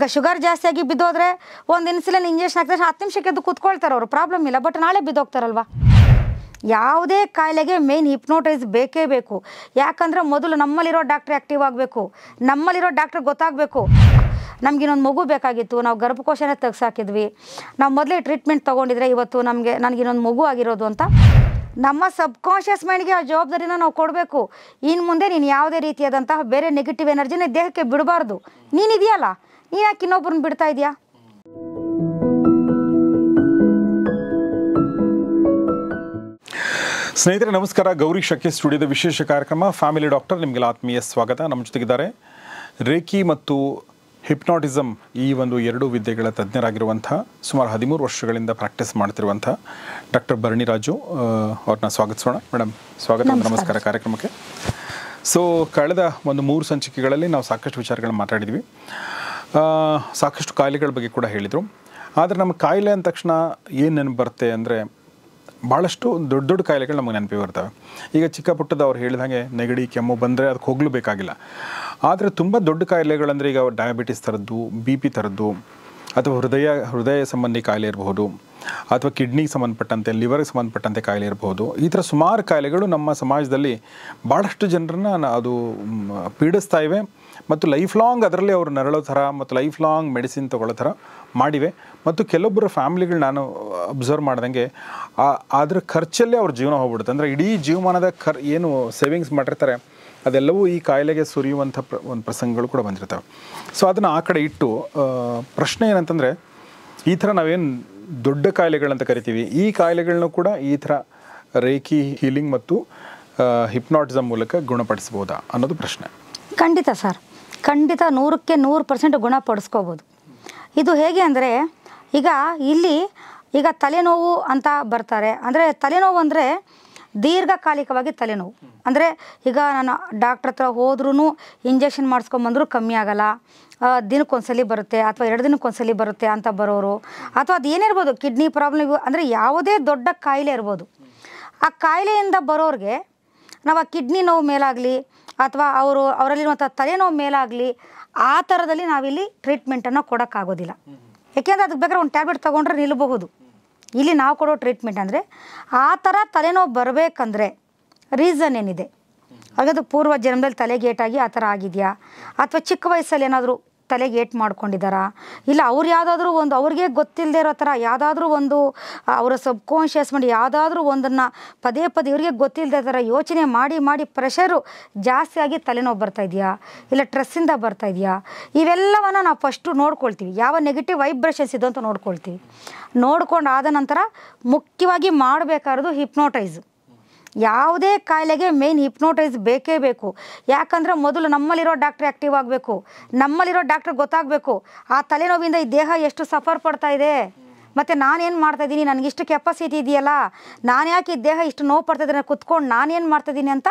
ಈಗ ಶುಗರ್ ಜಾಸ್ತಿ ಆಗಿ ಬಿದ್ದೋದ್ರೆ ಒಂದು ಇನ್ಸುಲಿನ್ ಇಂಜೆಕ್ಷನ್ ಹಾಕಿದ್ರೆ ಹತ್ತು ನಿಮಿಷಕ್ಕೆ ಕೂತ್ಕೊಳ್ತಾರೆ ಅವರು ಪ್ರಾಬ್ಲಮ್ ಇಲ್ಲ ಬಟ್ ನಾಳೆ ಬಿದ್ದೋಗ್ತಾರಲ್ವಾ ಯಾವುದೇ ಕಾಯಿಲೆಗೆ ಮೇನ್ ಹಿಪ್ನೋಟೈಸ್ ಬೇಕೇ ಬೇಕು ಯಾಕಂದರೆ ಮೊದಲು ನಮ್ಮಲ್ಲಿರೋ ಡಾಕ್ಟ್ರ್ ಆ್ಯಕ್ಟಿವ್ ಆಗಬೇಕು ನಮ್ಮಲ್ಲಿರೋ ಡಾಕ್ಟ್ರ್ ಗೊತ್ತಾಗಬೇಕು ನಮಗಿನ್ನೊಂದು ಮಗು ಬೇಕಾಗಿತ್ತು ನಾವು ಗರ್ಭಕೋಶನೇ ತೆಗ್ಸಾಕಿದ್ವಿ ನಾವು ಮೊದಲೇ ಟ್ರೀಟ್ಮೆಂಟ್ ತೊಗೊಂಡಿದ್ರೆ ಇವತ್ತು ನಮಗೆ ನನಗೆ ಇನ್ನೊಂದು ಮಗು ಆಗಿರೋದು ಅಂತ ನಮ್ಮ ಸಬ್ ಕಾನ್ಷಿಯಸ್ ಮೈಂಡ್ಗೆ ಆ ಜವಾಬ್ದಾರಿನ ನಾವು ಕೊಡಬೇಕು ಇನ್ನು ಮುಂದೆ ನೀನು ಯಾವುದೇ ರೀತಿಯಾದಂತಹ ಬೇರೆ ನೆಗೆಟಿವ್ ಎನರ್ಜಿನ ದೇಹಕ್ಕೆ ಬಿಡಬಾರ್ದು ನೀನಿದೆಯಲ್ಲ ನೀನ್ ಯಾಕೆ ಇನ್ನೊಬ್ಬರನ್ನ ಬಿಡ್ತಾ ಇದೀಯಾ ಸ್ನೇಹಿತರೆ ನಮಸ್ಕಾರ ಗೌರಿ ಶಕೆ ಸ್ಟುಡಿಯೋದ ವಿಶೇಷ ಕಾರ್ಯಕ್ರಮ ಫ್ಯಾಮಿಲಿ ಡಾಕ್ಟರ್ ನಿಮಗೆಲ್ಲ ಆತ್ಮೀಯ ಸ್ವಾಗತ ನಮ್ಮ ಜೊತೆಗಿದ್ದಾರೆ ರೇಖಿ ಮತ್ತು ಹಿಪ್ನಾಟಿಸಮ್ ಈ ಒಂದು ಎರಡು ವಿದ್ಯೆಗಳ ತಜ್ಞರಾಗಿರುವಂಥ ಸುಮಾರು ಹದಿಮೂರು ವರ್ಷಗಳಿಂದ ಪ್ರಾಕ್ಟೀಸ್ ಮಾಡ್ತಿರುವಂಥ ಡಾಕ್ಟರ್ ರಾಜು ಅವ್ರನ್ನ ಸ್ವಾಗತಿಸೋಣ ಮೇಡಮ್ ಸ್ವಾಗತ ನಮಸ್ಕಾರ ಕಾರ್ಯಕ್ರಮಕ್ಕೆ ಸೊ ಕಳೆದ ಒಂದು ಮೂರು ಸಂಚಿಕೆಗಳಲ್ಲಿ ನಾವು ಸಾಕಷ್ಟು ವಿಚಾರಗಳನ್ನ ಮಾತಾಡಿದ್ವಿ ಸಾಕಷ್ಟು ಕಾಯಿಲೆಗಳ ಬಗ್ಗೆ ಕೂಡ ಹೇಳಿದರು ಆದರೆ ನಮ್ಮ ಕಾಯಿಲೆ ಅಂದ ತಕ್ಷಣ ಏನು ನೆನಪು ಬರುತ್ತೆ ಅಂದರೆ ಭಾಳಷ್ಟು ದೊಡ್ಡ ದೊಡ್ಡ ಕಾಯಿಲೆಗಳು ನಮಗೆ ನೆನಪಿಗೆ ಬರ್ತವೆ ಈಗ ಚಿಕ್ಕ ಪುಟ್ಟದ ಅವ್ರು ಹೇಳಿದ ನೆಗಡಿ ಕೆಮ್ಮು ಬಂದರೆ ಅದಕ್ಕೆ ಹೋಗ್ಲೂ ಬೇಕಾಗಿಲ್ಲ ಆದರೆ ತುಂಬ ದೊಡ್ಡ ಕಾಯಿಲೆಗಳಂದರೆ ಈಗ ಡಯಾಬಿಟಿಸ್ ಥರದ್ದು ಬಿ ಪಿ ಥರದ್ದು ಅಥವಾ ಹೃದಯ ಹೃದಯ ಸಂಬಂಧಿ ಕಾಯಿಲೆ ಇರಬಹುದು ಅಥವಾ ಕಿಡ್ನಿಗೆ ಸಂಬಂಧಪಟ್ಟಂತೆ ಲಿವರ್ಗೆ ಸಂಬಂಧಪಟ್ಟಂತೆ ಕಾಯಿಲೆ ಇರಬಹುದು ಈ ಥರ ಸುಮಾರು ಕಾಯಿಲೆಗಳು ನಮ್ಮ ಸಮಾಜದಲ್ಲಿ ಭಾಳಷ್ಟು ಜನರನ್ನ ಅದು ಪೀಡಿಸ್ತಾ ಇವೆ ಮತ್ತು ಲೈಫ್ ಲಾಂಗ್ ಅದರಲ್ಲಿ ಅವರು ನರಳೋ ಥರ ಮತ್ತು ಲೈಫ್ ಲಾಂಗ್ ಮೆಡಿಸಿನ್ ತೊಗೊಳ್ಳೋ ಥರ ಮಾಡಿವೆ ಮತ್ತು ಕೆಲವೊಬ್ಬರ ಫ್ಯಾಮಿಲಿಗಳು ನಾನು ಅಬ್ಸರ್ವ್ ಮಾಡ್ದಂಗೆ ಅದರ ಖರ್ಚಲ್ಲೇ ಅವ್ರ ಜೀವನ ಹೋಗ್ಬಿಡುತ್ತೆ ಅಂದರೆ ಇಡೀ ಜೀವಮಾನದ ಖರ್ ಏನು ಸೇವಿಂಗ್ಸ್ ಮಾಡಿರ್ತಾರೆ ಅದೆಲ್ಲವೂ ಈ ಕಾಯಿಲೆಗೆ ಸುರಿಯುವಂಥ ಪ್ರ ಒಂದು ಪ್ರಸಂಗಗಳು ಕೂಡ ಬಂದಿರ್ತವೆ ಸೊ ಅದನ್ನು ಆ ಕಡೆ ಇಟ್ಟು ಪ್ರಶ್ನೆ ಏನಂತಂದರೆ ಈ ಥರ ನಾವೇನು ದೊಡ್ಡ ಕಾಯಿಲೆಗಳಂತ ಕರಿತೀವಿ ಈ ಕಾಯಿಲೆಗಳನ್ನೂ ಕೂಡ ಈ ಥರ ರೇಖಿ ಹೀಲಿಂಗ್ ಮತ್ತು ಹಿಪ್ನಾಟಿಸಮ್ ಮೂಲಕ ಗುಣಪಡಿಸ್ಬೋದಾ ಅನ್ನೋದು ಪ್ರಶ್ನೆ ಖಂಡಿತ ಸರ್ ಖಂಡಿತ ನೂರಕ್ಕೆ ನೂರು ಪರ್ಸೆಂಟ್ ಗುಣಪಡಿಸ್ಕೋಬೋದು ಇದು ಹೇಗೆ ಅಂದರೆ ಈಗ ಇಲ್ಲಿ ಈಗ ತಲೆನೋವು ಅಂತ ಬರ್ತಾರೆ ಅಂದರೆ ತಲೆನೋವು ಅಂದರೆ ದೀರ್ಘಕಾಲಿಕವಾಗಿ ತಲೆನೋವು ಅಂದರೆ ಈಗ ನಾನು ಡಾಕ್ಟ್ರ್ ಹತ್ರ ಹೋದ್ರೂ ಇಂಜೆಕ್ಷನ್ ಮಾಡಿಸ್ಕೊಂಬಂದರೂ ಕಮ್ಮಿ ಆಗಲ್ಲ ದಿನಕ್ಕೊಂದ್ಸಲಿ ಬರುತ್ತೆ ಅಥವಾ ಎರಡು ದಿನಕ್ಕೊಂದ್ಸಲಿ ಬರುತ್ತೆ ಅಂತ ಬರೋರು ಅಥವಾ ಅದು ಏನಿರ್ಬೋದು ಕಿಡ್ನಿ ಪ್ರಾಬ್ಲಮ್ ಅಂದರೆ ಯಾವುದೇ ದೊಡ್ಡ ಕಾಯಿಲೆ ಇರ್ಬೋದು ಆ ಕಾಯಿಲೆಯಿಂದ ಬರೋರಿಗೆ ನಾವು ಆ ಕಿಡ್ನಿ ನೋವು ಮೇಲಾಗಲಿ ಅಥವಾ ಅವರು ಅವರಲ್ಲಿರುವಂಥ ತಲೆನೋವು ಮೇಲಾಗಲಿ ಆ ಥರದಲ್ಲಿ ನಾವಿಲ್ಲಿ ಟ್ರೀಟ್ಮೆಂಟನ್ನು ಕೊಡೋಕ್ಕಾಗೋದಿಲ್ಲ ಯಾಕೆಂದರೆ ಅದಕ್ಕೆ ಬೇಕಾದ್ರೆ ಒಂದು ಟ್ಯಾಬ್ಲೆಟ್ ತೊಗೊಂಡ್ರೆ ನಿಲ್ಲಬಹುದು ಇಲ್ಲಿ ನಾವು ಕೊಡೋ ಟ್ರೀಟ್ಮೆಂಟ್ ಅಂದರೆ ಆ ಥರ ತಲೆನೋವು ಬರಬೇಕಂದ್ರೆ ರೀಸನ್ ಏನಿದೆ ಹಾಗಾದ್ರೆ ಪೂರ್ವ ಜನ್ಮದಲ್ಲಿ ತಲೆಗೇಟಾಗಿ ಆ ಥರ ಆಗಿದೆಯಾ ಅಥವಾ ಚಿಕ್ಕ ವಯಸ್ಸಲ್ಲಿ ಏನಾದರೂ ತಲೆಗೆ ಏಟ್ ಮಾಡ್ಕೊಂಡಿದ್ದಾರಾ ಇಲ್ಲ ಅವ್ರು ಯಾವುದಾದ್ರೂ ಒಂದು ಅವ್ರಿಗೆ ಗೊತ್ತಿಲ್ಲದೆ ಇರೋ ಥರ ಯಾವುದಾದ್ರೂ ಒಂದು ಅವರ ಸಬ್ ಕಾನ್ಷಿಯಸ್ ಮಾಡಿ ಯಾವುದಾದ್ರೂ ಒಂದನ್ನು ಪದೇ ಪದೇ ಇವರಿಗೆ ಗೊತ್ತಿಲ್ಲದೆ ಥರ ಯೋಚನೆ ಮಾಡಿ ಮಾಡಿ ಪ್ರೆಷರು ಜಾಸ್ತಿಯಾಗಿ ತಲೆನೋವು ಬರ್ತಾ ಇದೆಯಾ ಇಲ್ಲ ಟ್ರೆಸ್ಸಿಂದ ಬರ್ತಾ ಇದೆಯಾ ಇವೆಲ್ಲವನ್ನು ನಾವು ಫಸ್ಟು ನೋಡ್ಕೊಳ್ತೀವಿ ಯಾವ ನೆಗೆಟಿವ್ ವೈಬ್ರೇಷನ್ಸ್ ಇದು ಅಂತ ನೋಡ್ಕೊಳ್ತೀವಿ ನೋಡ್ಕೊಂಡು ಆದ ನಂತರ ಮುಖ್ಯವಾಗಿ ಮಾಡಬೇಕಾದ್ರು ಹಿಪ್ನೋಟೈಸು ಯಾವುದೇ ಕಾಯಿಲೆಗೆ ಮೇನ್ ಹಿಪ್ನೋಟೈಸ್ ಬೇಕೇ ಬೇಕು ಯಾಕಂದರೆ ಮೊದಲು ನಮ್ಮಲ್ಲಿರೋ ಡಾಕ್ಟ್ರ್ ಆ್ಯಕ್ಟಿವ್ ಆಗಬೇಕು ನಮ್ಮಲ್ಲಿರೋ ಡಾಕ್ಟ್ರ್ ಗೊತ್ತಾಗಬೇಕು ಆ ತಲೆನೋವಿಂದ ಈ ದೇಹ ಎಷ್ಟು ಸಫರ್ ಪಡ್ತಾ ಇದೆ ಮತ್ತು ನಾನೇನು ಮಾಡ್ತಾಯಿದ್ದೀನಿ ನನಗಿಷ್ಟು ಕೆಪಾಸಿಟಿ ಇದೆಯಲ್ಲ ನಾನು ಯಾಕೆ ಈ ದೇಹ ಇಷ್ಟು ನೋವು ಪಡ್ತಾಯಿದ್ದೀನಿ ಕುತ್ಕೊಂಡು ನಾನೇನು ಮಾಡ್ತಾಯಿದ್ದೀನಿ ಅಂತ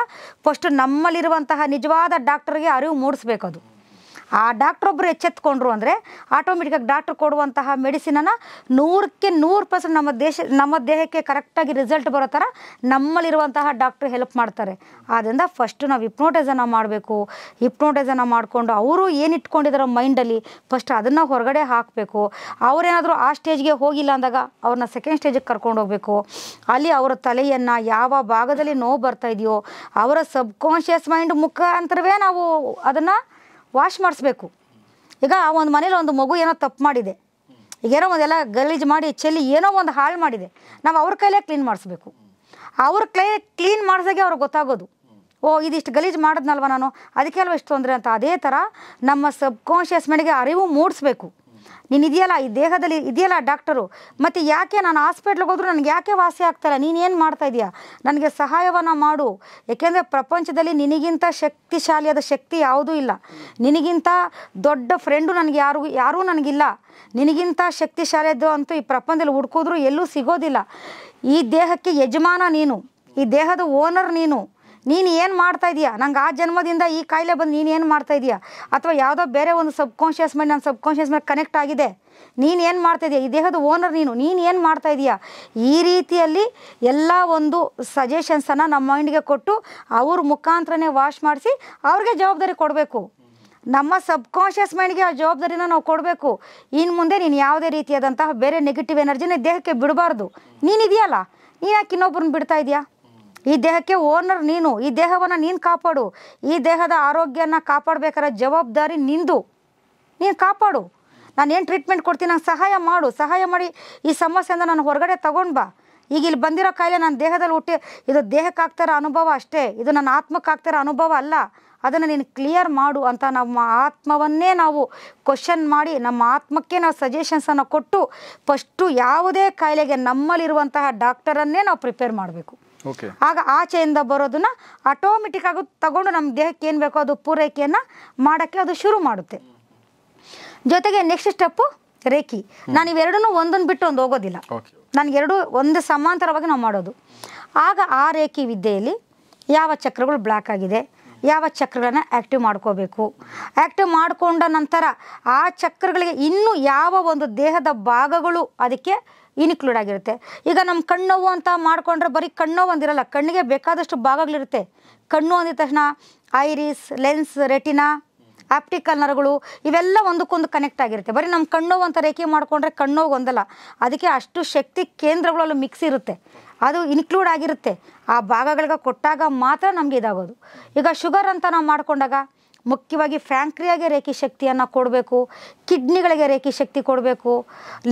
ಫಸ್ಟ್ ನಮ್ಮಲ್ಲಿರುವಂತಹ ನಿಜವಾದ ಡಾಕ್ಟ್ರಿಗೆ ಅರಿವು ಮೂಡಿಸ್ಬೇಕದು ಆ ಡಾಕ್ಟ್ರೊಬ್ಬರು ಎಚ್ಚೆತ್ಕೊಂಡ್ರು ಅಂದರೆ ಆಟೋಮೆಟಿಕಾಗಿ ಡಾಕ್ಟ್ರ್ ಕೊಡುವಂತಹ ಮೆಡಿಸಿನನ್ನು ನೂರಕ್ಕೆ ನೂರು ಪರ್ಸೆಂಟ್ ನಮ್ಮ ದೇಶ ನಮ್ಮ ದೇಹಕ್ಕೆ ಕರೆಕ್ಟಾಗಿ ರಿಸಲ್ಟ್ ಬರೋ ಥರ ನಮ್ಮಲ್ಲಿರುವಂತಹ ಡಾಕ್ಟ್ರು ಹೆಲ್ಪ್ ಮಾಡ್ತಾರೆ ಆದ್ದರಿಂದ ಫಸ್ಟ್ ನಾವು ಹಿಪ್ನೋಟೈಸನ್ನು ಮಾಡಬೇಕು ಹಿಪ್ನೋಟೈಸನ್ನು ಮಾಡಿಕೊಂಡು ಅವರು ಏನು ಇಟ್ಕೊಂಡಿದ್ದಾರೋ ಮೈಂಡಲ್ಲಿ ಫಸ್ಟ್ ಅದನ್ನು ಹೊರಗಡೆ ಹಾಕಬೇಕು ಅವರೇನಾದರೂ ಆ ಸ್ಟೇಜ್ಗೆ ಹೋಗಿಲ್ಲ ಅಂದಾಗ ಅವ್ರನ್ನ ಸೆಕೆಂಡ್ ಸ್ಟೇಜಿಗೆ ಕರ್ಕೊಂಡು ಹೋಗಬೇಕು ಅಲ್ಲಿ ಅವರ ತಲೆಯನ್ನು ಯಾವ ಭಾಗದಲ್ಲಿ ನೋವು ಬರ್ತಾ ಇದೆಯೋ ಅವರ ಸಬ್ಕಾನ್ಷಿಯಸ್ ಮೈಂಡ್ ಮುಖಾಂತರವೇ ನಾವು ಅದನ್ನು ವಾಶ್ ಮಾಡಿಸ್ಬೇಕು ಈಗ ಆ ಒಂದು ಮನೇಲಿ ಒಂದು ಮಗು ಏನೋ ತಪ್ಪು ಮಾಡಿದೆ ಈಗ ಏನೋ ಒಂದೆಲ್ಲ ಗಲೀಜು ಮಾಡಿ ಚೆಲ್ಲಿ ಏನೋ ಒಂದು ಹಾಳು ಮಾಡಿದೆ ನಾವು ಅವ್ರ ಕೈಲೇ ಕ್ಲೀನ್ ಮಾಡಿಸ್ಬೇಕು ಅವ್ರ ಕೈ ಕ್ಲೀನ್ ಮಾಡಿಸೋಕೆ ಅವ್ರಿಗೆ ಗೊತ್ತಾಗೋದು ಓ ಇದಿಷ್ಟು ಗಲೀಜು ಮಾಡಿದ್ನಲ್ವ ನಾನು ಅದಕ್ಕೆ ಅಲ್ವ ಇಷ್ಟು ತೊಂದರೆ ಅಂತ ಅದೇ ಥರ ನಮ್ಮ ಸಬ್ ಮೈಂಡ್ಗೆ ಅರಿವು ಮೂಡಿಸ್ಬೇಕು ನೀನು ಇದೆಯಲ್ಲ ಈ ದೇಹದಲ್ಲಿ ಇದೆಯಲ್ಲ ಡಾಕ್ಟರು ಮತ್ತು ಯಾಕೆ ನಾನು ಹಾಸ್ಪಿಟ್ಲಿಗೆ ಹೋದರೂ ನನಗೆ ಯಾಕೆ ವಾಸಿ ಆಗ್ತಾಯಿಲ್ಲ ನೀನೇನು ಮಾಡ್ತಾ ಇದೆಯಾ ನನಗೆ ಸಹಾಯವನ್ನು ಮಾಡು ಏಕೆಂದರೆ ಪ್ರಪಂಚದಲ್ಲಿ ನಿನಗಿಂತ ಶಕ್ತಿಶಾಲಿಯಾದ ಶಕ್ತಿ ಯಾವುದೂ ಇಲ್ಲ ನಿನಗಿಂತ ದೊಡ್ಡ ಫ್ರೆಂಡು ನನಗೆ ಯಾರಿಗೂ ಯಾರೂ ನನಗಿಲ್ಲ ನಿನಗಿಂತ ಶಕ್ತಿಶಾಲಿಯದ್ದು ಅಂತೂ ಈ ಪ್ರಪಂಚದಲ್ಲಿ ಹುಡ್ಕೋದ್ರೂ ಎಲ್ಲೂ ಸಿಗೋದಿಲ್ಲ ಈ ದೇಹಕ್ಕೆ ಯಜಮಾನ ನೀನು ಈ ದೇಹದ ಓನರ್ ನೀನು ನೀನು ಏನು ಮಾಡ್ತಾ ಇದೀಯಾ ನಂಗೆ ಆ ಜನ್ಮದಿಂದ ಈ ಕಾಯಿಲೆ ಬಂದು ನೀನು ಏನು ಮಾಡ್ತಾ ಇದೀಯಾ ಅಥವಾ ಯಾವುದೋ ಬೇರೆ ಒಂದು ಸಬ್ ಕಾನ್ಷಿಯಸ್ ಮೈಂಡ್ ನನ್ನ ಸಬ್ ಕಾನ್ಷಿಯಸ್ ಮೇಲೆ ಕನೆಕ್ಟ್ ಆಗಿದೆ ನೀನು ಏನು ಮಾಡ್ತಾ ಇದೀಯಾ ಈ ದೇಹದ ಓನರ್ ನೀನು ನೀನು ಏನು ಮಾಡ್ತಾ ಇದೀಯಾ ಈ ರೀತಿಯಲ್ಲಿ ಎಲ್ಲ ಒಂದು ಸಜೆಷನ್ಸನ್ನು ನಮ್ಮ ಮೈಂಡ್ಗೆ ಕೊಟ್ಟು ಅವ್ರ ಮುಖಾಂತರನೇ ವಾಶ್ ಮಾಡಿಸಿ ಅವ್ರಿಗೆ ಜವಾಬ್ದಾರಿ ಕೊಡಬೇಕು ನಮ್ಮ ಸಬ್ ಕಾನ್ಷಿಯಸ್ ಮೈಂಡ್ಗೆ ಆ ಜವಾಬ್ದಾರಿನ ನಾವು ಕೊಡಬೇಕು ಇನ್ನು ಮುಂದೆ ನೀನು ಯಾವುದೇ ರೀತಿಯಾದಂತಹ ಬೇರೆ ನೆಗೆಟಿವ್ ಎನರ್ಜಿನ ದೇಹಕ್ಕೆ ಬಿಡಬಾರ್ದು ನೀನಿದೆಯಲ್ಲ ನೀನು ಯಾಕೆ ಇನ್ನೊಬ್ಬರನ್ನ ಬಿಡ್ತಾ ಇದೆಯಾ ಈ ದೇಹಕ್ಕೆ ಓನರ್ ನೀನು ಈ ದೇಹವನ್ನು ನೀನು ಕಾಪಾಡು ಈ ದೇಹದ ಆರೋಗ್ಯನ ಕಾಪಾಡಬೇಕಾದ ಜವಾಬ್ದಾರಿ ನಿಂದು ನೀನು ಕಾಪಾಡು ನಾನು ಏನು ಟ್ರೀಟ್ಮೆಂಟ್ ಕೊಡ್ತೀನಿ ನಂಗೆ ಸಹಾಯ ಮಾಡು ಸಹಾಯ ಮಾಡಿ ಈ ಸಮಸ್ಯೆಯಿಂದ ನಾನು ಹೊರಗಡೆ ತಗೊಂಡು ಬಾ ಈಗ ಇಲ್ಲಿ ಬಂದಿರೋ ಕಾಯಿಲೆ ನನ್ನ ದೇಹದಲ್ಲಿ ಹುಟ್ಟಿ ಇದು ದೇಹಕ್ಕೆ ಆಗ್ತಾರೋ ಅನುಭವ ಅಷ್ಟೇ ಇದು ನನ್ನ ಆತ್ಮಕ್ಕೆ ಆಗ್ತಾರೋ ಅನುಭವ ಅಲ್ಲ ಅದನ್ನು ನೀನು ಕ್ಲಿಯರ್ ಮಾಡು ಅಂತ ನಮ್ಮ ಆತ್ಮವನ್ನೇ ನಾವು ಕ್ವಶನ್ ಮಾಡಿ ನಮ್ಮ ಆತ್ಮಕ್ಕೆ ನಾವು ಸಜೆಷನ್ಸನ್ನು ಕೊಟ್ಟು ಫಸ್ಟು ಯಾವುದೇ ಕಾಯಿಲೆಗೆ ನಮ್ಮಲ್ಲಿರುವಂತಹ ಡಾಕ್ಟರನ್ನೇ ನಾವು ಪ್ರಿಪೇರ್ ಮಾಡಬೇಕು ಆಗ ಆಚೆಯಿಂದ ಬರೋದನ್ನ ಆಟೋಮೆಟಿಕ್ ಆಗಿ ತಗೊಂಡು ನಮ್ಮ ದೇಹಕ್ಕೆ ಏನು ಬೇಕೋ ಅದು ಪೂರೈಕೆಯನ್ನ ಮಾಡೋಕ್ಕೆ ಅದು ಶುರು ಮಾಡುತ್ತೆ ಜೊತೆಗೆ ನೆಕ್ಸ್ಟ್ ಸ್ಟೆಪ್ಪು ರೇಖಿ ನಾನು ಇವೆರಡನ್ನೂ ಒಂದನ್ನು ಬಿಟ್ಟು ಒಂದು ಹೋಗೋದಿಲ್ಲ ನನಗೆರಡು ಒಂದು ಸಮಾಂತರವಾಗಿ ನಾವು ಮಾಡೋದು ಆಗ ಆ ರೇಖಿ ವಿದ್ಯೆಯಲ್ಲಿ ಯಾವ ಚಕ್ರಗಳು ಬ್ಲಾಕ್ ಆಗಿದೆ ಯಾವ ಚಕ್ರಗಳನ್ನು ಆ್ಯಕ್ಟಿವ್ ಮಾಡ್ಕೋಬೇಕು ಆ್ಯಕ್ಟಿವ್ ಮಾಡಿಕೊಂಡ ನಂತರ ಆ ಚಕ್ರಗಳಿಗೆ ಇನ್ನೂ ಯಾವ ಒಂದು ದೇಹದ ಭಾಗಗಳು ಅದಕ್ಕೆ ಇನ್ಕ್ಲೂಡ್ ಆಗಿರುತ್ತೆ ಈಗ ನಮ್ಮ ಕಣ್ಣೋವು ಅಂತ ಮಾಡಿಕೊಂಡ್ರೆ ಬರೀ ಕಣ್ಣೋವು ಒಂದಿರಲ್ಲ ಕಣ್ಣಿಗೆ ಬೇಕಾದಷ್ಟು ಭಾಗಗಳಿರುತ್ತೆ ಕಣ್ಣು ಅಂದಿದ ತಕ್ಷಣ ಐರಿಸ್ ಲೆನ್ಸ್ ರೆಟಿನಾ ಆಪ್ಟಿಕಲ್ ನರಗಳು ಇವೆಲ್ಲ ಒಂದಕ್ಕೊಂದು ಕನೆಕ್ಟ್ ಆಗಿರುತ್ತೆ ಬರೀ ನಮ್ಮ ಕಣ್ಣೋ ಅಂತ ರೇಖೆ ಮಾಡಿಕೊಂಡ್ರೆ ಕಣ್ಣೋಗಿ ಒಂದಲ್ಲ ಅದಕ್ಕೆ ಅಷ್ಟು ಶಕ್ತಿ ಕೇಂದ್ರಗಳಲ್ಲಿ ಮಿಕ್ಸ್ ಇರುತ್ತೆ ಅದು ಇನ್ಕ್ಲೂಡ್ ಆಗಿರುತ್ತೆ ಆ ಭಾಗಗಳಿಗೆ ಕೊಟ್ಟಾಗ ಮಾತ್ರ ನಮಗೆ ಇದಾಗೋದು ಈಗ ಶುಗರ್ ಅಂತ ನಾವು ಮಾಡಿಕೊಂಡಾಗ ಮುಖ್ಯವಾಗಿ ಫ್ಯಾಂಕ್ರಿಯಾಗೆ ರೇಖಿ ಶಕ್ತಿಯನ್ನು ಕೊಡಬೇಕು ಕಿಡ್ನಿಗಳಿಗೆ ರೇಖಿ ಶಕ್ತಿ ಕೊಡಬೇಕು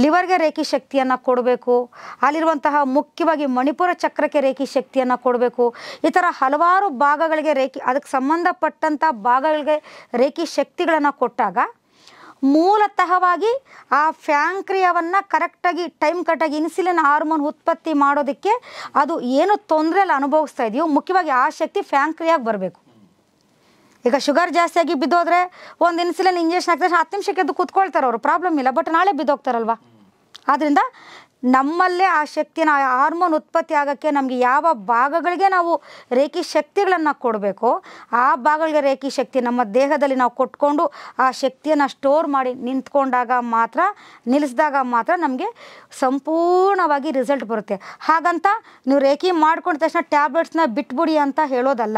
ಲಿವರ್ಗೆ ರೇಖಿ ಶಕ್ತಿಯನ್ನು ಕೊಡಬೇಕು ಅಲ್ಲಿರುವಂತಹ ಮುಖ್ಯವಾಗಿ ಮಣಿಪುರ ಚಕ್ರಕ್ಕೆ ರೇಖಿ ಶಕ್ತಿಯನ್ನು ಕೊಡಬೇಕು ಈ ಥರ ಹಲವಾರು ಭಾಗಗಳಿಗೆ ರೇಖಿ ಅದಕ್ಕೆ ಸಂಬಂಧಪಟ್ಟಂಥ ಭಾಗಗಳಿಗೆ ರೇಖಿ ಶಕ್ತಿಗಳನ್ನು ಕೊಟ್ಟಾಗ ಮೂಲತಃವಾಗಿ ಆ ಫ್ಯಾಂಕ್ರಿಯವನ್ನು ಕರೆಕ್ಟಾಗಿ ಟೈಮ್ ಕಟ್ಟಾಗಿ ಇನ್ಸುಲಿನ್ ಹಾರ್ಮೋನ್ ಉತ್ಪತ್ತಿ ಮಾಡೋದಕ್ಕೆ ಅದು ಏನು ತೊಂದರೆಯಲ್ಲಿ ಅನುಭವಿಸ್ತಾ ಇದೆಯೋ ಮುಖ್ಯವಾಗಿ ಆ ಶಕ್ತಿ ಫ್ಯಾಂಕ್ರಿಯಾಗಿ ಬರಬೇಕು ಈಗ ಶುಗರ್ ಜಾಸ್ತಿಯಾಗಿ ಬಿದ್ದೋದ್ರೆ ಒಂದು ಇನ್ಸುಲಿನ್ ಇಂಜೆಕ್ಷನ್ ಹಾಕಿದ್ರೆ ಹತ್ತು ನಿಮಿಷಕ್ಕೆ ಎದ್ದು ಕೂತ್ಕೊಳ್ತಾರೆ ಅವರು ಪ್ರಾಬ್ಲಮ್ ಇಲ್ಲ ಬಟ್ ನಾಳೆ ಬಿದ್ದೋಗ್ತಾರಲ್ವ ಆದ್ದರಿಂದ ನಮ್ಮಲ್ಲೇ ಆ ಶಕ್ತಿನ ಆ ಹಾರ್ಮೋನ್ ಉತ್ಪತ್ತಿ ಆಗೋಕ್ಕೆ ನಮಗೆ ಯಾವ ಭಾಗಗಳಿಗೆ ನಾವು ರೇಖಿ ಶಕ್ತಿಗಳನ್ನು ಕೊಡಬೇಕು ಆ ಭಾಗಗಳಿಗೆ ರೇಖಿ ಶಕ್ತಿ ನಮ್ಮ ದೇಹದಲ್ಲಿ ನಾವು ಕೊಟ್ಕೊಂಡು ಆ ಶಕ್ತಿಯನ್ನು ಸ್ಟೋರ್ ಮಾಡಿ ನಿಂತ್ಕೊಂಡಾಗ ಮಾತ್ರ ನಿಲ್ಲಿಸಿದಾಗ ಮಾತ್ರ ನಮಗೆ ಸಂಪೂರ್ಣವಾಗಿ ರಿಸಲ್ಟ್ ಬರುತ್ತೆ ಹಾಗಂತ ನೀವು ರೇಖಿ ಮಾಡ್ಕೊಂಡ ತಕ್ಷಣ ಟ್ಯಾಬ್ಲೆಟ್ಸ್ನ ಬಿಟ್ಬಿಡಿ ಅಂತ ಹೇಳೋದಲ್ಲ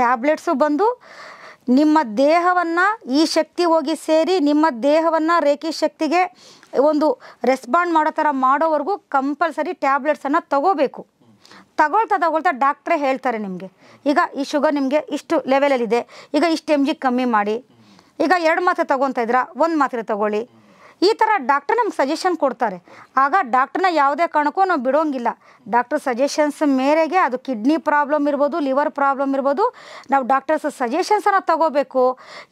ಟ್ಯಾಬ್ಲೆಟ್ಸು ಬಂದು ನಿಮ್ಮ ದೇಹವನ್ನು ಈ ಶಕ್ತಿ ಹೋಗಿ ಸೇರಿ ನಿಮ್ಮ ದೇಹವನ್ನು ರೇಖಿ ಶಕ್ತಿಗೆ ಒಂದು ರೆಸ್ಪಾಂಡ್ ಮಾಡೋ ಥರ ಮಾಡೋವರೆಗೂ ಕಂಪಲ್ಸರಿ ಟ್ಯಾಬ್ಲೆಟ್ಸನ್ನು ತಗೋಬೇಕು ತಗೊಳ್ತಾ ತಗೊಳ್ತಾ ಡಾಕ್ಟ್ರೇ ಹೇಳ್ತಾರೆ ನಿಮಗೆ ಈಗ ಈ ಶುಗರ್ ನಿಮಗೆ ಇಷ್ಟು ಲೆವೆಲಲ್ಲಿದೆ ಈಗ ಇಷ್ಟು ಎಮ್ ಜಿ ಕಮ್ಮಿ ಮಾಡಿ ಈಗ ಎರಡು ಮಾತ್ರೆ ತೊಗೊತಾ ಇದ್ರ ಒಂದು ಮಾತ್ರೆ ತಗೊಳ್ಳಿ ಈ ಥರ ಡಾಕ್ಟರ್ ನಮ್ಗೆ ಸಜೆಷನ್ ಕೊಡ್ತಾರೆ ಆಗ ಡಾಕ್ಟ್ರನ್ನ ಯಾವುದೇ ಕಾರಣಕ್ಕೂ ನಾವು ಬಿಡೋಂಗಿಲ್ಲ ಡಾಕ್ಟರ್ ಸಜೆಷನ್ಸ್ ಮೇರೆಗೆ ಅದು ಕಿಡ್ನಿ ಪ್ರಾಬ್ಲಮ್ ಇರ್ಬೋದು ಲಿವರ್ ಪ್ರಾಬ್ಲಮ್ ಇರ್ಬೋದು ನಾವು ಡಾಕ್ಟರ್ಸ್ ಸಜೆಷನ್ಸನ್ನು ತಗೋಬೇಕು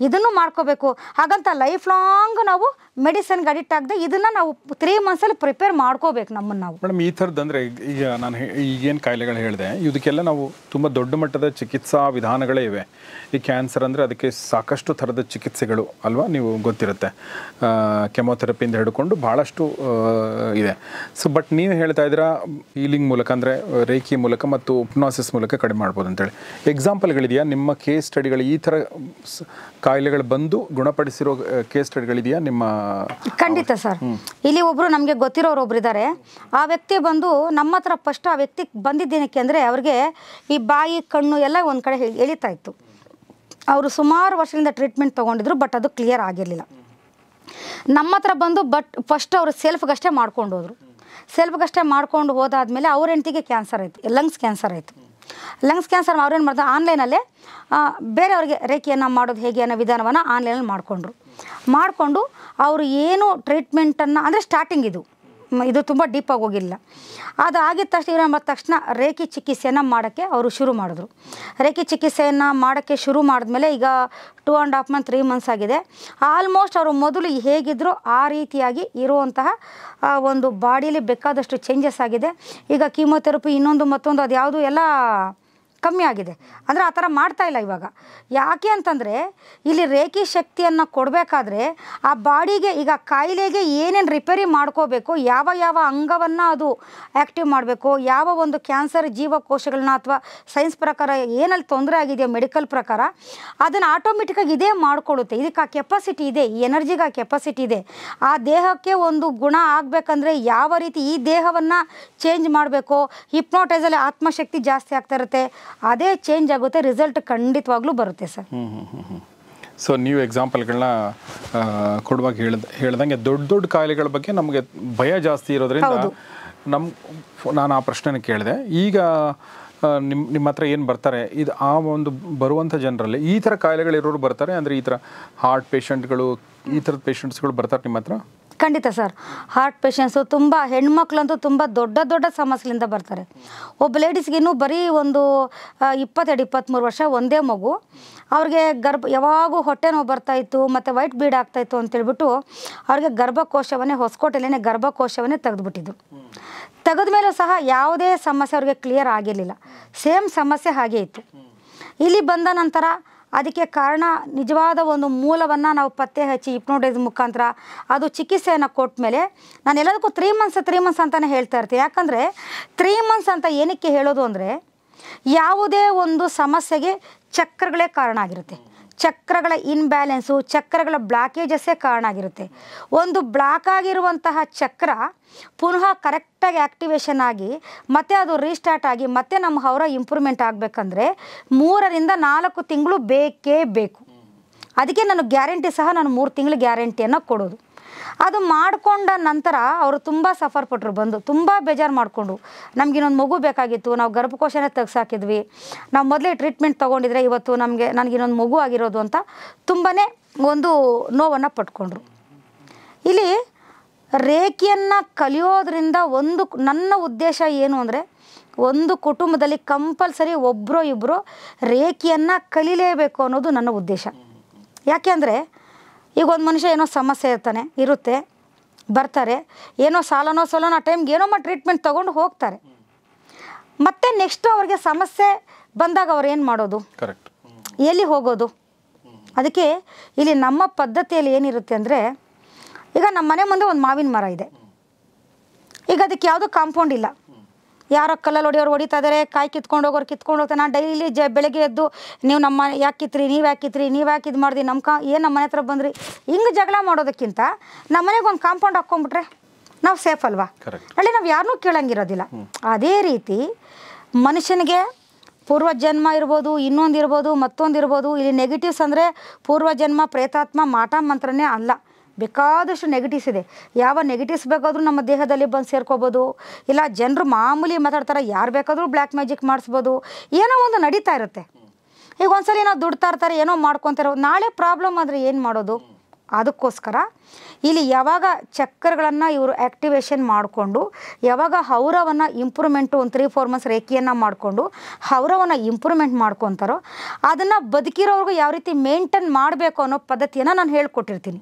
ಇದನ್ನು ಮಾಡ್ಕೋಬೇಕು ಹಾಗಂತ ಲೈಫ್ ಲಾಂಗ್ ನಾವು ಮೆಡಿಸನ್ಗೆ ಅಡಿಕ್ಟ್ ಆಗದೆ ಇದನ್ನು ನಾವು ತ್ರೀ ಮಂತ್ಸಲ್ಲಿ ಪ್ರಿಪೇರ್ ಮಾಡ್ಕೋಬೇಕು ನಮ್ಮನ್ನು ನಾವು ಮೇಡಮ್ ಈ ಥರದ್ದು ಅಂದರೆ ಈಗ ನಾನು ಈಗೇನು ಕಾಯಿಲೆಗಳು ಹೇಳಿದೆ ಇದಕ್ಕೆಲ್ಲ ನಾವು ತುಂಬ ದೊಡ್ಡ ಮಟ್ಟದ ಚಿಕಿತ್ಸಾ ವಿಧಾನಗಳೇ ಇವೆ ಈ ಕ್ಯಾನ್ಸರ್ ಅಂದರೆ ಅದಕ್ಕೆ ಸಾಕಷ್ಟು ಥರದ ಚಿಕಿತ್ಸೆಗಳು ಅಲ್ವಾ ನೀವು ಗೊತ್ತಿರುತ್ತೆ ಕೆಮೋ ಕೆಮೊಥೆರಪಿಯಿಂದ ಹಿಡ್ಕೊಂಡು ಭಾಳಷ್ಟು ಇದೆ ಸೊ ಬಟ್ ನೀವು ಹೇಳ್ತಾ ಇದ್ದೀರಾ ಹೀಲಿಂಗ್ ಮೂಲಕ ಅಂದರೆ ರೇಖಿ ಮೂಲಕ ಮತ್ತು ಉಪ್ನಾಸಿಸ್ ಮೂಲಕ ಕಡಿಮೆ ಮಾಡ್ಬೋದು ಅಂತೇಳಿ ಎಕ್ಸಾಂಪಲ್ಗಳಿದೆಯಾ ನಿಮ್ಮ ಕೇಸ್ ಸ್ಟಡಿಗಳು ಈ ಥರ ಕಾಯಿಲೆಗಳು ಬಂದು ಗುಣಪಡಿಸಿರೋ ಕೇಸ್ ಸ್ಟಡಿಗಳಿದೆಯಾ ನಿಮ್ಮ ಖಂಡಿತ ಸರ್ ಇಲ್ಲಿ ಒಬ್ಬರು ನಮಗೆ ಗೊತ್ತಿರೋರು ಒಬ್ರು ಇದ್ದಾರೆ ಆ ವ್ಯಕ್ತಿ ಬಂದು ನಮ್ಮ ಹತ್ರ ಫಸ್ಟ್ ಆ ವ್ಯಕ್ತಿ ಬಂದಿದ್ದೇನಕ್ಕೆ ಅಂದರೆ ಅವ್ರಿಗೆ ಈ ಬಾಯಿ ಕಣ್ಣು ಎಲ್ಲ ಒಂದು ಕಡೆ ಎಳಿತಾ ಇತ್ತು ಅವರು ಸುಮಾರು ವರ್ಷದಿಂದ ಟ್ರೀಟ್ಮೆಂಟ್ ತೊಗೊಂಡಿದ್ರು ಬಟ್ ಅದು ಕ್ಲಿಯರ್ ಆಗಿರಲಿಲ್ಲ ನಮ್ಮ ಹತ್ರ ಬಂದು ಬಟ್ ಫಸ್ಟ್ ಅವರು ಸೆಲ್ಫ್ಗಷ್ಟೇ ಮಾಡ್ಕೊಂಡು ಹೋದರು ಸೆಲ್ಫ್ಗಷ್ಟೇ ಮಾಡ್ಕೊಂಡು ಹೋದಾದ್ಮೇಲೆ ಅವ್ರ ಹೆಂಡತಿಗೆ ಕ್ಯಾನ್ಸರ್ ಆಯಿತು ಲಂಗ್ಸ್ ಕ್ಯಾನ್ಸರ್ ಆಯಿತು ಲಂಗ್ಸ್ ಕ್ಯಾನ್ಸರ್ ಅವ್ರೇನು ಮಾಡ್ದೆ ಆನ್ಲೈನಲ್ಲೇ ಬೇರೆಯವ್ರಿಗೆ ರೇಖೆಯನ್ನು ಮಾಡೋದು ಹೇಗೆ ಅನ್ನೋ ವಿಧಾನವನ್ನು ಆನ್ಲೈನಲ್ಲಿ ಮಾಡಿಕೊಂಡ್ರು ಮಾಡಿಕೊಂಡು ಅವರು ಏನು ಟ್ರೀಟ್ಮೆಂಟನ್ನು ಅಂದರೆ ಸ್ಟಾರ್ಟಿಂಗ್ ಇದು ಇದು ತುಂಬ ಡೀಪಾಗಿ ಹೋಗಿಲ್ಲ ಅದು ಆಗಿದ ತಕ್ಷಣ ಇವರ ತಕ್ಷಣ ರೇಖಿ ಚಿಕಿತ್ಸೆಯನ್ನು ಮಾಡೋಕ್ಕೆ ಅವರು ಶುರು ಮಾಡಿದ್ರು ರೇಖಿ ಚಿಕಿತ್ಸೆಯನ್ನು ಮಾಡೋಕ್ಕೆ ಶುರು ಮಾಡಿದ್ಮೇಲೆ ಈಗ two and half month three months ಆಗಿದೆ ಆಲ್ಮೋಸ್ಟ್ ಅವರು ಮೊದಲು ಹೇಗಿದ್ದರು ಆ ರೀತಿಯಾಗಿ ಇರುವಂತಹ ಒಂದು ಬಾಡಿಲಿ ಬೇಕಾದಷ್ಟು ಚೇಂಜಸ್ ಆಗಿದೆ ಈಗ ಕೀಮೊಥೆರಪಿ ಇನ್ನೊಂದು ಮತ್ತೊಂದು ಅದು ಯಾವುದು ಎಲ್ಲ ಕಮ್ಮಿ ಆಗಿದೆ ಅಂದರೆ ಆ ಥರ ಮಾಡ್ತಾ ಇಲ್ಲ ಇವಾಗ ಯಾಕೆ ಅಂತಂದರೆ ಇಲ್ಲಿ ರೇಖಿ ಶಕ್ತಿಯನ್ನು ಕೊಡಬೇಕಾದ್ರೆ ಆ ಬಾಡಿಗೆ ಈಗ ಕಾಯಿಲೆಗೆ ಏನೇನು ರಿಪೇರಿ ಮಾಡ್ಕೋಬೇಕು ಯಾವ ಯಾವ ಅಂಗವನ್ನು ಅದು ಆ್ಯಕ್ಟಿವ್ ಮಾಡಬೇಕು ಯಾವ ಒಂದು ಕ್ಯಾನ್ಸರ್ ಜೀವಕೋಶಗಳನ್ನ ಅಥವಾ ಸೈನ್ಸ್ ಪ್ರಕಾರ ಏನಲ್ಲಿ ತೊಂದರೆ ಆಗಿದೆಯೋ ಮೆಡಿಕಲ್ ಪ್ರಕಾರ ಅದನ್ನು ಆಟೋಮೆಟಿಕ್ಕಾಗಿ ಇದೇ ಮಾಡಿಕೊಳ್ಳುತ್ತೆ ಇದಕ್ಕೆ ಆ ಕೆಪಾಸಿಟಿ ಇದೆ ಈ ಎನರ್ಜಿಗೆ ಆ ಕೆಪಾಸಿಟಿ ಇದೆ ಆ ದೇಹಕ್ಕೆ ಒಂದು ಗುಣ ಆಗಬೇಕಂದ್ರೆ ಯಾವ ರೀತಿ ಈ ದೇಹವನ್ನು ಚೇಂಜ್ ಮಾಡಬೇಕು ಹಿಪ್ನೋಟೈಸಲ್ಲಿ ಆತ್ಮಶಕ್ತಿ ಜಾಸ್ತಿ ಆಗ್ತಾ ಇರುತ್ತೆ ಅದೇ ಚೇಂಜ್ ಆಗುತ್ತೆ ರಿಸಲ್ಟ್ ಖಂಡಿತವಾಗ್ಲೂ ಬರುತ್ತೆ ಸರ್ ಸೊ ನೀವು ಎಕ್ಸಾಂಪಲ್ಗಳನ್ನ ಕೊಡುವಾಗ ಹೇಳ್ದ ಹೇಳ್ದಂಗೆ ದೊಡ್ಡ ದೊಡ್ಡ ಕಾಯಿಲೆಗಳ ಬಗ್ಗೆ ನಮಗೆ ಭಯ ಜಾಸ್ತಿ ಇರೋದ್ರಿಂದ ನಮ್ಮ ನಾನು ಆ ಪ್ರಶ್ನೆನ ಕೇಳಿದೆ ಈಗ ನಿಮ್ಮ ನಿಮ್ಮ ಹತ್ರ ಏನು ಬರ್ತಾರೆ ಇದು ಆ ಒಂದು ಬರುವಂಥ ಜನರಲ್ಲಿ ಈ ಥರ ಕಾಯಿಲೆಗಳಿರೋರು ಬರ್ತಾರೆ ಅಂದರೆ ಈ ಥರ ಹಾರ್ಟ್ ಪೇಷಂಟ್ಗಳು ಈ ಥರದ ಪೇಷಂಟ್ಸ್ಗಳು ಬರ್ತಾರೆ ನಿಮ್ಮ ಹತ್ರ ಖಂಡಿತ ಸರ್ ಹಾರ್ಟ್ ಪೇಷಂಟ್ಸು ತುಂಬ ಹೆಣ್ಮಕ್ಳಂತೂ ತುಂಬ ದೊಡ್ಡ ದೊಡ್ಡ ಸಮಸ್ಯೆಯಿಂದ ಬರ್ತಾರೆ ಒಬ್ಬ ಲೇಡೀಸ್ಗಿನ್ನೂ ಬರೀ ಒಂದು ಇಪ್ಪತ್ತೆರಡು ಇಪ್ಪತ್ತ್ಮೂರು ವರ್ಷ ಒಂದೇ ಮಗು ಅವ್ರಿಗೆ ಗರ್ಭ ಯಾವಾಗೂ ಹೊಟ್ಟೆ ನೋವು ಬರ್ತಾಯಿತ್ತು ಮತ್ತು ವೈಟ್ ಬೀಡ್ ಆಗ್ತಾಯಿತ್ತು ಅಂತೇಳ್ಬಿಟ್ಟು ಅವ್ರಿಗೆ ಗರ್ಭಕೋಶವನ್ನೇ ಹೊಸ್ಕೋಟೆಲೇ ಗರ್ಭಕೋಶವನ್ನೇ ತೆಗೆದುಬಿಟ್ಟಿದ್ದು ತೆಗೆದ ಮೇಲೂ ಸಹ ಯಾವುದೇ ಸಮಸ್ಯೆ ಅವ್ರಿಗೆ ಕ್ಲಿಯರ್ ಆಗಿರಲಿಲ್ಲ ಸೇಮ್ ಸಮಸ್ಯೆ ಹಾಗೇ ಇತ್ತು ಇಲ್ಲಿ ಬಂದ ನಂತರ ಅದಕ್ಕೆ ಕಾರಣ ನಿಜವಾದ ಒಂದು ಮೂಲವನ್ನು ನಾವು ಪತ್ತೆ ಹಚ್ಚಿ ಇಪ್ನೋಡೈಸ್ ಮುಖಾಂತರ ಅದು ಚಿಕಿತ್ಸೆಯನ್ನು ಕೊಟ್ಟ ಮೇಲೆ ನಾನು ಎಲ್ಲದಕ್ಕೂ ತ್ರೀ ಮಂತ್ಸ್ ತ್ರೀ ಮಂತ್ಸ್ ಅಂತಲೇ ಹೇಳ್ತಾ ಇರ್ತೀನಿ ಯಾಕಂದರೆ ತ್ರೀ ಮಂತ್ಸ್ ಅಂತ ಏನಕ್ಕೆ ಹೇಳೋದು ಅಂದರೆ ಯಾವುದೇ ಒಂದು ಸಮಸ್ಯೆಗೆ ಚಕ್ರಗಳೇ ಕಾರಣ ಆಗಿರುತ್ತೆ ಚಕ್ರಗಳ ಇನ್ಬ್ಯಾಲೆನ್ಸು ಚಕ್ರಗಳ ಬ್ಲಾಕೇಜಸ್ಸೇ ಕಾರಣ ಆಗಿರುತ್ತೆ ಒಂದು ಬ್ಲಾಕ್ ಆಗಿರುವಂತಹ ಚಕ್ರ ಪುನಃ ಕರೆಕ್ಟಾಗಿ ಆ್ಯಕ್ಟಿವೇಶನ್ ಆಗಿ ಮತ್ತೆ ಅದು ರೀಸ್ಟಾರ್ಟ್ ಆಗಿ ಮತ್ತೆ ನಮ್ಮ ಹೌರ ಇಂಪ್ರೂವ್ಮೆಂಟ್ ಆಗಬೇಕಂದ್ರೆ ಮೂರರಿಂದ ನಾಲ್ಕು ತಿಂಗಳು ಬೇಕೇ ಬೇಕು ಅದಕ್ಕೆ ನಾನು ಗ್ಯಾರಂಟಿ ಸಹ ನಾನು ಮೂರು ತಿಂಗಳು ಗ್ಯಾರಂಟಿಯನ್ನು ಕೊಡೋದು ಅದು ಮಾಡಿಕೊಂಡ ನಂತರ ಅವರು ತುಂಬ ಸಫರ್ ಪಟ್ಟರು ಬಂದು ತುಂಬ ಬೇಜಾರು ಮಾಡಿಕೊಂಡು ಇನ್ನೊಂದು ಮಗು ಬೇಕಾಗಿತ್ತು ನಾವು ಗರ್ಭಕೋಶನೇ ತೆಗ್ಸಾಕಿದ್ವಿ ನಾವು ಮೊದಲೇ ಟ್ರೀಟ್ಮೆಂಟ್ ತೊಗೊಂಡಿದ್ರೆ ಇವತ್ತು ನಮಗೆ ಇನ್ನೊಂದು ಮಗು ಆಗಿರೋದು ಅಂತ ತುಂಬಾ ಒಂದು ನೋವನ್ನು ಪಟ್ಕೊಂಡ್ರು ಇಲ್ಲಿ ರೇಖೆಯನ್ನು ಕಲಿಯೋದ್ರಿಂದ ಒಂದು ನನ್ನ ಉದ್ದೇಶ ಏನು ಅಂದರೆ ಒಂದು ಕುಟುಂಬದಲ್ಲಿ ಕಂಪಲ್ಸರಿ ಒಬ್ಬರು ಇಬ್ಬರೋ ರೇಖೆಯನ್ನು ಕಲೀಲೇಬೇಕು ಅನ್ನೋದು ನನ್ನ ಉದ್ದೇಶ ಯಾಕೆ ಅಂದರೆ ಈಗ ಒಂದು ಮನುಷ್ಯ ಏನೋ ಸಮಸ್ಯೆ ಇರ್ತಾನೆ ಇರುತ್ತೆ ಬರ್ತಾರೆ ಏನೋ ಸಾಲನೋ ಸಾಲನೋ ಆ ಟೈಮ್ಗೆ ಏನೋ ಮಾಡಿ ಟ್ರೀಟ್ಮೆಂಟ್ ತೊಗೊಂಡು ಹೋಗ್ತಾರೆ ಮತ್ತೆ ನೆಕ್ಸ್ಟು ಅವ್ರಿಗೆ ಸಮಸ್ಯೆ ಬಂದಾಗ ಅವ್ರು ಏನು ಮಾಡೋದು ಎಲ್ಲಿ ಹೋಗೋದು ಅದಕ್ಕೆ ಇಲ್ಲಿ ನಮ್ಮ ಪದ್ಧತಿಯಲ್ಲಿ ಏನಿರುತ್ತೆ ಅಂದರೆ ಈಗ ನಮ್ಮ ಮನೆ ಮುಂದೆ ಒಂದು ಮಾವಿನ ಮರ ಇದೆ ಈಗ ಅದಕ್ಕೆ ಯಾವುದೂ ಕಾಂಪೌಂಡ್ ಇಲ್ಲ ಯಾರೋ ಕಲ್ಲಲ್ಲಿ ಹೊಡಿಯೋರು ಹೊಡಿತಾ ಇದ್ದಾರೆ ಕಾಯಿ ಕಿತ್ಕೊಂಡು ಹೋಗೋರು ಕಿತ್ಕೊಂಡು ಹೋಗ್ತಾರೆ ನಾನು ಡೈಲಿ ಜ ಬೆಳಗ್ಗೆ ಎದ್ದು ನೀವು ನಮ್ಮ ಯಾಕೆ ರೀ ನೀವು ಯಾಕೆ ರೀ ನೀವು ಯಾಕೆ ಇದು ಮಾಡಿದ್ರಿ ನಮ್ಮ ಕಾ ಏನು ನಮ್ಮ ಮನೆ ಹತ್ರ ಬಂದ್ರಿ ಹಿಂಗೆ ಜಗಳ ಮಾಡೋದಕ್ಕಿಂತ ನಮ್ಮ ಮನೆಗೆ ಒಂದು ಕಾಂಪೌಂಡ್ ಹಾಕ್ಕೊಂಡ್ಬಿಟ್ರೆ ನಾವು ಸೇಫ್ ಅಲ್ವಾ ಅಲ್ಲಿ ನಾವು ಯಾರನ್ನೂ ಕೇಳಂಗಿರೋದಿಲ್ಲ ಅದೇ ರೀತಿ ಮನುಷ್ಯನಿಗೆ ಪೂರ್ವಜನ್ಮ ಇರ್ಬೋದು ಇನ್ನೊಂದು ಇರ್ಬೋದು ಮತ್ತೊಂದು ಇರ್ಬೋದು ಇಲ್ಲಿ ನೆಗೆಟಿವ್ಸ್ ಅಂದರೆ ಪೂರ್ವಜನ್ಮ ಪ್ರೇತಾತ್ಮ ಮಾಟ ಮಂತ್ರನೇ ಅಲ್ಲ ಬೇಕಾದಷ್ಟು ನೆಗೆಟಿವ್ಸ್ ಇದೆ ಯಾವ ನೆಗೆಟಿವ್ಸ್ ಬೇಕಾದರೂ ನಮ್ಮ ದೇಹದಲ್ಲಿ ಬಂದು ಸೇರ್ಕೋಬೋದು ಇಲ್ಲ ಜನರು ಮಾಮೂಲಿ ಮಾತಾಡ್ತಾರೆ ಯಾರು ಬೇಕಾದರೂ ಬ್ಲ್ಯಾಕ್ ಮ್ಯಾಜಿಕ್ ಮಾಡಿಸ್ಬೋದು ಏನೋ ಒಂದು ನಡೀತಾ ಇರುತ್ತೆ ಈಗ ಸಲ ನಾವು ದುಡ್ತಾ ಇರ್ತಾರೆ ಏನೋ ಮಾಡ್ಕೊತಾರೋ ನಾಳೆ ಪ್ರಾಬ್ಲಮ್ ಆದರೆ ಏನು ಮಾಡೋದು ಅದಕ್ಕೋಸ್ಕರ ಇಲ್ಲಿ ಯಾವಾಗ ಚಕ್ರಗಳನ್ನು ಇವರು ಆ್ಯಕ್ಟಿವೇಶನ್ ಮಾಡಿಕೊಂಡು ಯಾವಾಗ ಹೌರವನ್ನು ಇಂಪ್ರೂವ್ಮೆಂಟು ಒಂದು ತ್ರೀ ಫೋರ್ ಮಂತ್ಸ್ ರೇಖಿಯನ್ನು ಮಾಡಿಕೊಂಡು ಹೌರವನ್ನು ಇಂಪ್ರೂವ್ಮೆಂಟ್ ಮಾಡ್ಕೊತಾರೋ ಅದನ್ನು ಬದುಕಿರೋರ್ಗು ಯಾವ ರೀತಿ ಮೇಂಟೈನ್ ಮಾಡಬೇಕು ಅನ್ನೋ ಪದ್ಧತಿಯನ್ನು ನಾನು ಹೇಳ್ಕೊಟ್ಟಿರ್ತೀನಿ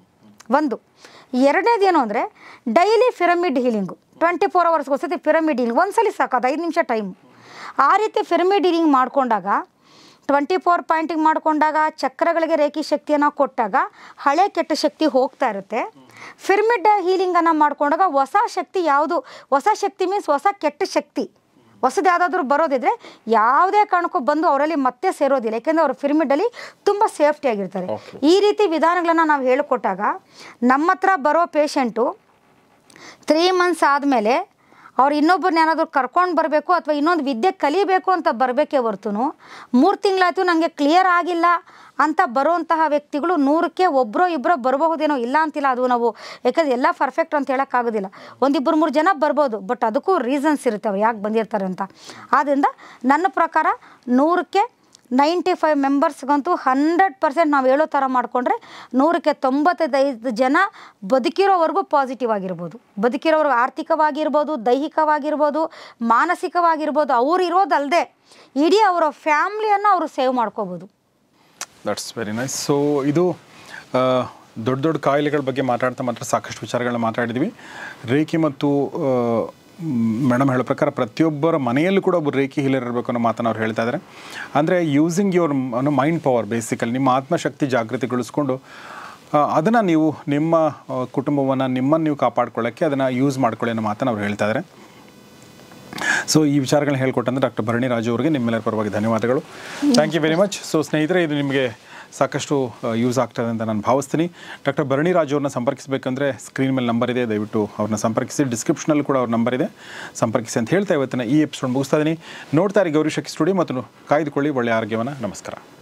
ಒಂದು ಏನು ಅಂದರೆ daily pyramid healing twenty four ಒಂದ್ಸತಿ ಫಿರಮಿಡ್ ಹೀಲಿಂಗ್ ಒಂದು ಸಲ ಸಾಕು ಅದು ಐದು ನಿಮಿಷ ಟೈಮ್ ಆ ರೀತಿ ಫಿರಮಿಡ್ ಹೀಲಿಂಗ್ ಮಾಡಿಕೊಂಡಾಗ ಟ್ವೆಂಟಿ ಫೋರ್ ಪಾಯಿಂಟಿಂಗ್ ಮಾಡಿಕೊಂಡಾಗ ಚಕ್ರಗಳಿಗೆ ರೇಖಿ ಶಕ್ತಿಯನ್ನು ಕೊಟ್ಟಾಗ ಹಳೆ ಕೆಟ್ಟ ಶಕ್ತಿ ಹೋಗ್ತಾ ಇರುತ್ತೆ ಫಿರ್ಮಿಡ್ ಹೀಲಿಂಗನ್ನು ಮಾಡಿಕೊಂಡಾಗ ಹೊಸ ಶಕ್ತಿ ಯಾವುದು ಹೊಸ ಶಕ್ತಿ ಮೀನ್ಸ್ ಹೊಸ ಕೆಟ್ಟ ಶಕ್ತಿ ಹೊಸದು ಯಾವುದಾದ್ರೂ ಬರೋದಿದ್ರೆ ಯಾವುದೇ ಕಾರಣಕ್ಕೂ ಬಂದು ಅವರಲ್ಲಿ ಮತ್ತೆ ಸೇರೋದಿಲ್ಲ ಯಾಕೆಂದರೆ ಅವರು ತುಂಬಾ ತುಂಬ ಆಗಿರ್ತಾರೆ ಈ ರೀತಿ ವಿಧಾನಗಳನ್ನು ನಾವು ಹೇಳಿಕೊಟ್ಟಾಗ ನಮ್ಮ ಹತ್ರ ಬರೋ ಪೇಷಂಟು ತ್ರೀ ಮಂತ್ಸ್ ಆದಮೇಲೆ ಅವ್ರು ಇನ್ನೊಬ್ಬರನ್ನ ಏನಾದರೂ ಕರ್ಕೊಂಡು ಬರಬೇಕು ಅಥವಾ ಇನ್ನೊಂದು ವಿದ್ಯೆ ಕಲಿಬೇಕು ಅಂತ ಬರಬೇಕೇ ಹೊರ್ತು ಮೂರು ತಿಂಗಳಾಯ್ತು ನನಗೆ ಕ್ಲಿಯರ್ ಆಗಿಲ್ಲ ಅಂತ ಬರುವಂತಹ ವ್ಯಕ್ತಿಗಳು ನೂರಕ್ಕೆ ಒಬ್ಬರೋ ಇಬ್ಬರೋ ಬರಬಹುದೇನೋ ಇಲ್ಲ ಅಂತಿಲ್ಲ ಅದು ನಾವು ಯಾಕಂದ್ರೆ ಎಲ್ಲ ಪರ್ಫೆಕ್ಟ್ ಅಂತ ಹೇಳೋಕ್ಕಾಗೋದಿಲ್ಲ ಒಂದಿಬ್ಬರು ಮೂರು ಜನ ಬರ್ಬೋದು ಬಟ್ ಅದಕ್ಕೂ ರೀಸನ್ಸ್ ಇರುತ್ತೆ ಅವ್ರು ಯಾಕೆ ಬಂದಿರ್ತಾರೆ ಅಂತ ಆದ್ದರಿಂದ ನನ್ನ ಪ್ರಕಾರ ನೂರಕ್ಕೆ ನೈಂಟಿ ಫೈವ್ ಮೆಂಬರ್ಸ್ಗಂತೂ ಹಂಡ್ರೆಡ್ ಪರ್ಸೆಂಟ್ ನಾವು ಹೇಳೋ ಥರ ಮಾಡಿಕೊಂಡ್ರೆ ನೂರಕ್ಕೆ ತೊಂಬತ್ತೈದು ಜನ ಬದುಕಿರೋವರೆಗೂ ಪಾಸಿಟಿವ್ ಆಗಿರ್ಬೋದು ಬದುಕಿರೋರು ಆರ್ಥಿಕವಾಗಿರ್ಬೋದು ದೈಹಿಕವಾಗಿರ್ಬೋದು ಮಾನಸಿಕವಾಗಿರ್ಬೋದು ಅವ್ರು ಇರೋದಲ್ಲದೆ ಇಡೀ ಅವರ ಫ್ಯಾಮ್ಲಿಯನ್ನು ಅವರು ಸೇವ್ ಮಾಡ್ಕೋಬೋದು ದಟ್ಸ್ ವೆರಿ ನೈಸ್ ಸೊ ಇದು ದೊಡ್ಡ ದೊಡ್ಡ ಕಾಯಿಲೆಗಳ ಬಗ್ಗೆ ಮಾತಾಡ್ತಾ ಮಾತ್ರ ಸಾಕಷ್ಟು ವಿಚಾರಗಳನ್ನ ಮಾತಾಡಿದ್ವಿ ರೇಖೆ ಮತ್ತು ಮೇಡಮ್ ಹೇಳೋ ಪ್ರಕಾರ ಪ್ರತಿಯೊಬ್ಬರ ಮನೆಯಲ್ಲೂ ಕೂಡ ಒಬ್ಬರು ರೇಖಿ ಹೀಲರ್ ಇರಬೇಕು ಅನ್ನೋ ಮಾತನ್ನು ಅವ್ರು ಹೇಳ್ತಾ ಇದ್ದಾರೆ ಅಂದರೆ ಯೂಸಿಂಗ್ ಯುವರ್ ಅನ್ನೋ ಮೈಂಡ್ ಪವರ್ ಬೇಸಿಕಲಿ ನಿಮ್ಮ ಆತ್ಮಶಕ್ತಿ ಜಾಗೃತಿಗೊಳಿಸ್ಕೊಂಡು ಅದನ್ನು ನೀವು ನಿಮ್ಮ ಕುಟುಂಬವನ್ನು ನಿಮ್ಮನ್ನು ನೀವು ಕಾಪಾಡ್ಕೊಳ್ಳೋಕ್ಕೆ ಅದನ್ನು ಯೂಸ್ ಮಾಡ್ಕೊಳ್ಳಿ ಅನ್ನೋ ಮಾತನ್ನು ಅವ್ರು ಹೇಳ್ತಾ ಇದ್ದಾರೆ ಸೊ ಈ ವಿಚಾರಗಳನ್ನ ಹೇಳ್ಕೊಟ್ಟಂದ್ರೆ ಡಾಕ್ಟರ್ ಭರಣಿ ರಾಜು ಅವರಿಗೆ ನಿಮ್ಮೆಲ್ಲರ ಪರವಾಗಿ ಧನ್ಯವಾದಗಳು thank you very much so ಸ್ನೇಹಿತರೆ ಇದು ನಿಮಗೆ ಸಾಕಷ್ಟು ಯೂಸ್ ಆಗ್ತದೆ ಅಂತ ನಾನು ಭಾವಿಸ್ತೀನಿ ಡಾಕ್ಟರ್ ಭರಣಿ ರಾಜು ಅವ್ರನ್ನ ಸಂಪರ್ಕಿಸಬೇಕಂದ್ರೆ ಸ್ಕ್ರೀನ್ ಮೇಲೆ ನಂಬರ್ ಇದೆ ದಯವಿಟ್ಟು ಅವ್ರನ್ನ ಸಂಪರ್ಕಿಸಿ ಡಿಸ್ಕ್ರಿಪ್ಷನಲ್ಲಿ ಕೂಡ ಅವ್ರ ನಂಬರ್ ಇದೆ ಸಂಪರ್ಕಿಸಿ ಅಂತ ಹೇಳ್ತಾ ಇವತ್ತಿನ ಈ ಎಪಿಸೋಡ್ ಮುಗಿಸ್ತಾ ಇದ್ದೀನಿ ನೋಡ್ತಾ ಇರಿ ಗೌರಿ ಸ್ಟುಡಿಯೋ ಮತ್ತು ಕಾಯ್ದುಕೊಳ್ಳಿ ಒಳ್ಳೆಯ ಆರೋಗ್ಯವನ್ನು ನಮಸ್ಕಾರ